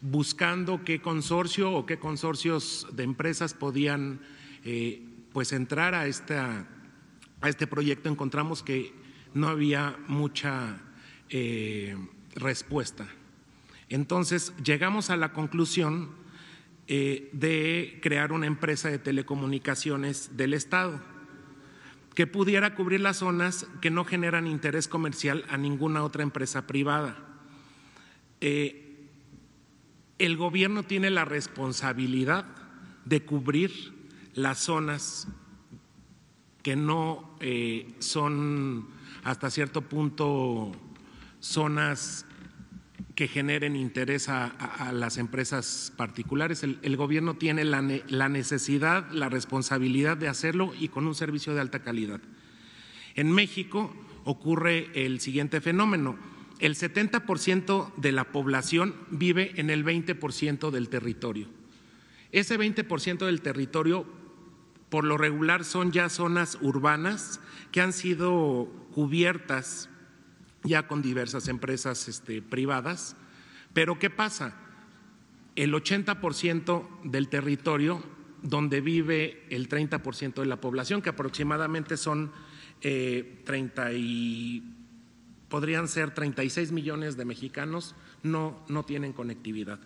buscando qué consorcio o qué consorcios de empresas podían eh, pues, entrar a, a este proyecto, encontramos que no había mucha eh, respuesta. Entonces llegamos a la conclusión eh, de crear una empresa de telecomunicaciones del Estado que pudiera cubrir las zonas que no generan interés comercial a ninguna otra empresa privada el gobierno tiene la responsabilidad de cubrir las zonas que no eh, son hasta cierto punto zonas que generen interés a, las empresas particulares. El, gobierno tiene la necesidad, la responsabilidad de hacerlo y con un servicio de alta calidad. En México ocurre el siguiente fenómeno el 70% de la población vive en el 20% del territorio. Ese 20% del territorio, por lo regular, son ya zonas urbanas que han sido cubiertas ya con diversas empresas este, privadas. Pero ¿qué pasa? El 80% del territorio donde vive el 30% de la población, que aproximadamente son 30 eh, y podrían ser 36 millones de mexicanos, no, no tienen conectividad.